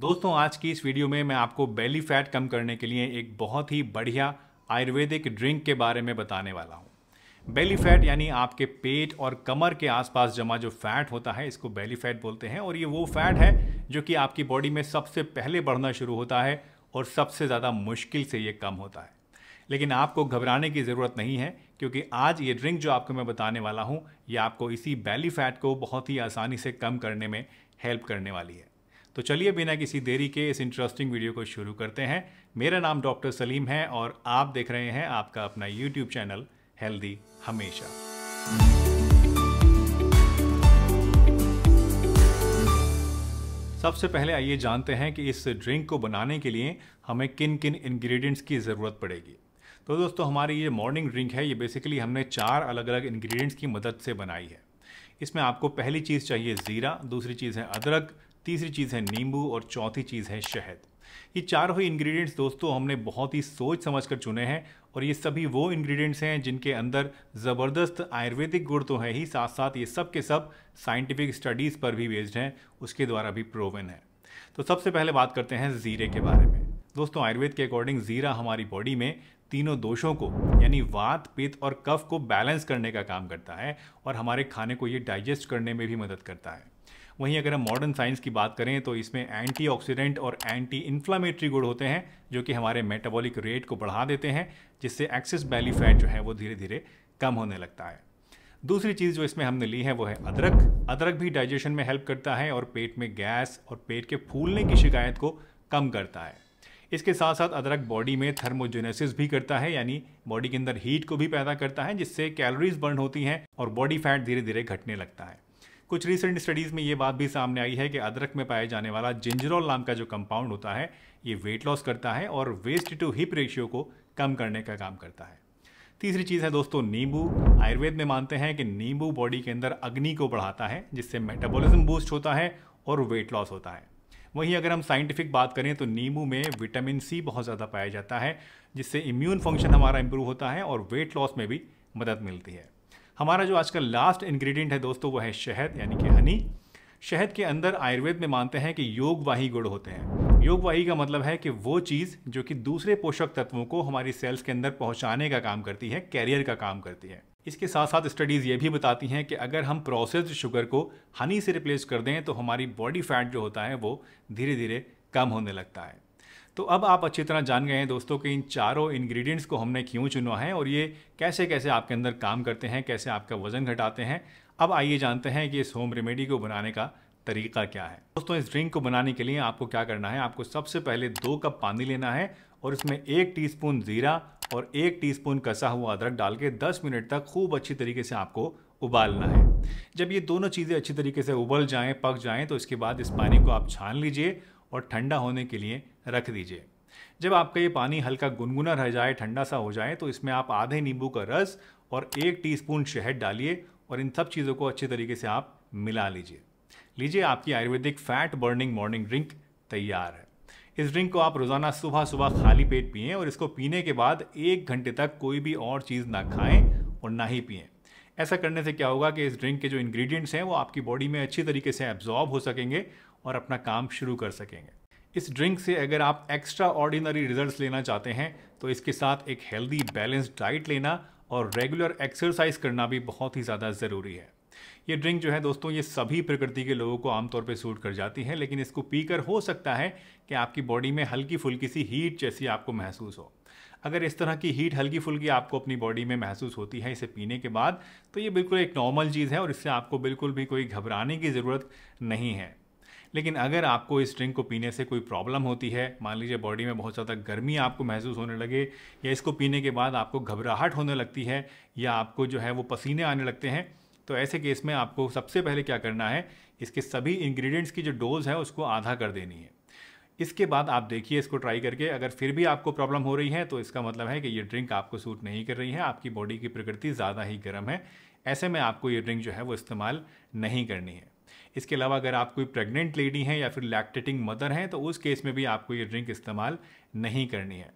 दोस्तों आज की इस वीडियो में मैं आपको बेली फैट कम करने के लिए एक बहुत ही बढ़िया आयुर्वेदिक ड्रिंक के बारे में बताने वाला हूँ बेली फैट यानी आपके पेट और कमर के आसपास जमा जो फैट होता है इसको बेली फैट बोलते हैं और ये वो फैट है जो कि आपकी बॉडी में सबसे पहले बढ़ना शुरू होता है और सबसे ज़्यादा मुश्किल से ये कम होता है लेकिन आपको घबराने की ज़रूरत नहीं है क्योंकि आज ये ड्रिंक जो आपको मैं बताने वाला हूँ ये आपको इसी बेली फैट को बहुत ही आसानी से कम करने में हेल्प करने वाली है तो चलिए बिना किसी देरी के इस इंटरेस्टिंग वीडियो को शुरू करते हैं मेरा नाम डॉक्टर सलीम है और आप देख रहे हैं आपका अपना यूट्यूब चैनल हेल्दी हमेशा सबसे पहले आइए जानते हैं कि इस ड्रिंक को बनाने के लिए हमें किन किन इंग्रेडिएंट्स की ज़रूरत पड़ेगी तो दोस्तों हमारी ये मॉर्निंग ड्रिंक है ये बेसिकली हमने चार अलग अलग इंग्रेडिएंट्स की मदद से बनाई है इसमें आपको पहली चीज़ चाहिए ज़ीरा दूसरी चीज़ है अदरक तीसरी चीज़ है नींबू और चौथी चीज़ है शहद ये चार ही इंग्रेडिएंट्स दोस्तों हमने बहुत ही सोच समझ कर चुने हैं और ये सभी वो इंग्रेडिएंट्स हैं जिनके अंदर ज़बरदस्त आयुर्वेदिक गुण तो है ही साथ साथ ये सब के सब साइंटिफिक स्टडीज़ पर भी बेस्ड हैं उसके द्वारा भी प्रोवन है तो सबसे पहले बात करते हैं ज़ीरे के बारे में दोस्तों आयुर्वेद के अकॉर्डिंग ज़ीरा हमारी बॉडी में तीनों दोषों को यानी वात पित्त और कफ को बैलेंस करने का काम करता है और हमारे खाने को ये डाइजेस्ट करने में भी मदद करता है वहीं अगर हम मॉडर्न साइंस की बात करें तो इसमें एंटीऑक्सीडेंट और एंटी इन्फ्लामेटरी गुड़ होते हैं जो कि हमारे मेटाबॉलिक रेट को बढ़ा देते हैं जिससे एक्सेस बैली फैट जो है वो धीरे धीरे कम होने लगता है दूसरी चीज़ जो इसमें हमने ली है वो है अदरक अदरक भी डाइजेशन में हेल्प करता है और पेट में गैस और पेट के फूलने की शिकायत को कम करता है इसके साथ साथ अदरक बॉडी में थर्मोजेनेसिस भी करता है यानी बॉडी के अंदर हीट को भी पैदा करता है जिससे कैलोरीज बर्न होती हैं और बॉडी फैट धीरे धीरे घटने लगता है कुछ रिसेंट स्टडीज़ में ये बात भी सामने आई है कि अदरक में पाया जाने वाला जिंजरॉल नाम का जो कंपाउंड होता है ये वेट लॉस करता है और वेस्ट टू हिप रेशियो को कम करने का काम करता है तीसरी चीज़ है दोस्तों नींबू आयुर्वेद में मानते हैं कि नींबू बॉडी के अंदर अग्नि को बढ़ाता है जिससे मेटाबॉलिज्म बूस्ट होता है और वेट लॉस होता है वहीं अगर हम साइंटिफिक बात करें तो नींबू में विटामिन सी बहुत ज़्यादा पाया जाता है जिससे इम्यून फंक्शन हमारा इम्प्रूव होता है और वेट लॉस में भी मदद मिलती है हमारा जो आज का लास्ट इन्ग्रीडियंट है दोस्तों वो है शहद यानी कि हनी शहद के अंदर आयुर्वेद में मानते हैं कि योगवाही गुण होते हैं योगवाही का मतलब है कि वो चीज़ जो कि दूसरे पोषक तत्वों को हमारी सेल्स के अंदर पहुंचाने का काम करती है कैरियर का काम करती है इसके साथ साथ स्टडीज़ ये भी बताती हैं कि अगर हम प्रोसेस्ड शुगर को हनी से रिप्लेस कर दें तो हमारी बॉडी फैट जो होता है वो धीरे धीरे कम होने लगता है तो अब आप अच्छी तरह जान गए हैं दोस्तों कि इन चारों इंग्रेडिएंट्स को हमने क्यों चुना है और ये कैसे कैसे आपके अंदर काम करते हैं कैसे आपका वजन घटाते हैं अब आइए जानते हैं कि इस होम रेमेडी को बनाने का तरीका क्या है दोस्तों इस ड्रिंक को बनाने के लिए आपको क्या करना है आपको सबसे पहले दो कप पानी लेना है और इसमें एक टी जीरा और एक टी कसा हुआ अदरक डाल के दस मिनट तक खूब अच्छी तरीके से आपको उबालना है जब ये दोनों चीज़ें अच्छी तरीके से उबल जाएँ पक जाएँ तो इसके बाद इस पानी को आप छान लीजिए और ठंडा होने के लिए रख दीजिए जब आपका ये पानी हल्का गुनगुना रह जाए ठंडा सा हो जाए तो इसमें आप आधे नींबू का रस और एक टीस्पून शहद डालिए और इन सब चीज़ों को अच्छे तरीके से आप मिला लीजिए लीजिए आपकी आयुर्वेदिक फैट बर्निंग मॉर्निंग ड्रिंक तैयार है इस ड्रिंक को आप रोज़ाना सुबह सुबह खाली पेट पिए और इसको पीने के बाद एक घंटे तक कोई भी और चीज़ ना खाएं और ना ही पिए ऐसा करने से क्या होगा कि इस ड्रिंक के जो इंग्रेडिएंट्स हैं वो आपकी बॉडी में अच्छी तरीके से एब्जॉर्ब हो सकेंगे और अपना काम शुरू कर सकेंगे इस ड्रिंक से अगर आप एक्स्ट्रा ऑर्डिनरी रिजल्ट लेना चाहते हैं तो इसके साथ एक हेल्दी बैलेंस्ड डाइट लेना और रेगुलर एक्सरसाइज करना भी बहुत ही ज़्यादा ज़रूरी है ये ड्रिंक जो है दोस्तों ये सभी प्रकृति के लोगों को आमतौर पर सूट कर जाती है लेकिन इसको पीकर हो सकता है कि आपकी बॉडी में हल्की फुल्की सी हीट जैसी आपको महसूस हो अगर इस तरह की हीट हल्की फुल्की आपको अपनी बॉडी में महसूस होती है इसे पीने के बाद तो ये बिल्कुल एक नॉर्मल चीज़ है और इससे आपको बिल्कुल भी कोई घबराने की ज़रूरत नहीं है लेकिन अगर आपको इस ड्रिंक को पीने से कोई प्रॉब्लम होती है मान लीजिए बॉडी में बहुत ज़्यादा गर्मी आपको महसूस होने लगे या इसको पीने के बाद आपको घबराहट होने लगती है या आपको जो है वो पसीने आने लगते हैं तो ऐसे केस में आपको सबसे पहले क्या करना है इसके सभी इंग्रेडिएंट्स की जो डोज है उसको आधा कर देनी है इसके बाद आप देखिए इसको ट्राई करके अगर फिर भी आपको प्रॉब्लम हो रही है तो इसका मतलब है कि ये ड्रिंक आपको सूट नहीं कर रही है आपकी बॉडी की प्रकृति ज़्यादा ही गर्म है ऐसे में आपको ये ड्रिंक जो है वो इस्तेमाल नहीं करनी है इसके अलावा अगर आप कोई प्रेग्नेंट लेडी हैं या फिर लैक्टेटिंग मदर हैं तो उस केस में भी आपको ये ड्रिंक इस्तेमाल नहीं करनी है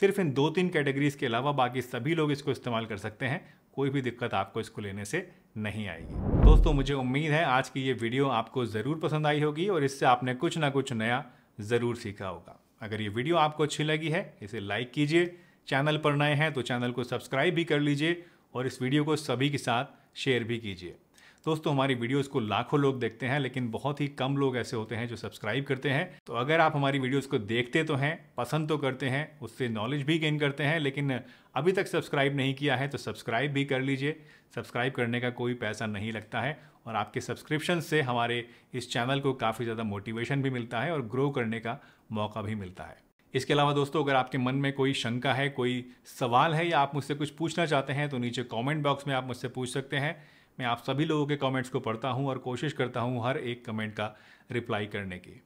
सिर्फ इन दो तीन कैटेगरीज के अलावा बाकी सभी लोग इसको इस्तेमाल कर सकते हैं कोई भी दिक्कत आपको इसको लेने से नहीं आएगी दोस्तों मुझे उम्मीद है आज की ये वीडियो आपको ज़रूर पसंद आई होगी और इससे आपने कुछ ना कुछ नया ज़रूर सीखा होगा अगर ये वीडियो आपको अच्छी लगी है इसे लाइक कीजिए चैनल पर नए हैं तो चैनल को सब्सक्राइब भी कर लीजिए और इस वीडियो को सभी के साथ शेयर भी कीजिए दोस्तों हमारी वीडियोज़ को लाखों लोग देखते हैं लेकिन बहुत ही कम लोग ऐसे होते हैं जो सब्सक्राइब करते हैं तो अगर आप हमारी वीडियोज़ को देखते तो हैं पसंद तो करते हैं उससे नॉलेज भी गेन करते हैं लेकिन अभी तक सब्सक्राइब नहीं किया है तो सब्सक्राइब भी कर लीजिए सब्सक्राइब करने का कोई पैसा नहीं लगता है और आपके सब्सक्रिप्शन से हमारे इस चैनल को काफ़ी ज़्यादा मोटिवेशन भी मिलता है और ग्रो करने का मौका भी मिलता है इसके अलावा दोस्तों अगर आपके मन में कोई शंका है कोई सवाल है या आप मुझसे कुछ पूछना चाहते हैं तो नीचे कमेंट बॉक्स में आप मुझसे पूछ सकते हैं मैं आप सभी लोगों के कमेंट्स को पढ़ता हूँ और कोशिश करता हूँ हर एक कमेंट का रिप्लाई करने की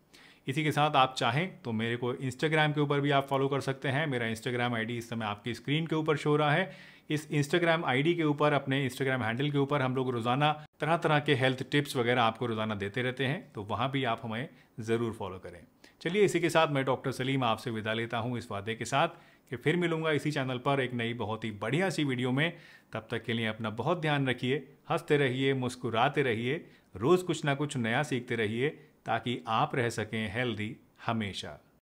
इसी के साथ आप चाहें तो मेरे को इंस्टाग्राम के ऊपर भी आप फॉलो कर सकते हैं मेरा इंस्टाग्राम आईडी इस समय आपकी स्क्रीन के ऊपर शो रहा है इस इंस्टाग्राम आईडी के ऊपर अपने इंस्टाग्राम हैंडल के ऊपर हम लोग रोज़ाना तरह तरह के हेल्थ टिप्स वगैरह आपको रोज़ाना देते रहते हैं तो वहाँ भी आप हमें ज़रूर फॉलो करें चलिए इसी के साथ मैं डॉक्टर सलीम आपसे विदा लेता हूँ इस वादे के साथ कि फिर मिलूंगा इसी चैनल पर एक नई बहुत ही बढ़िया सी वीडियो में तब तक के लिए अपना बहुत ध्यान रखिए हंसते रहिए मुस्कुराते रहिए रोज़ कुछ ना कुछ नया सीखते रहिए ताकि आप रह सकें हेल्दी हमेशा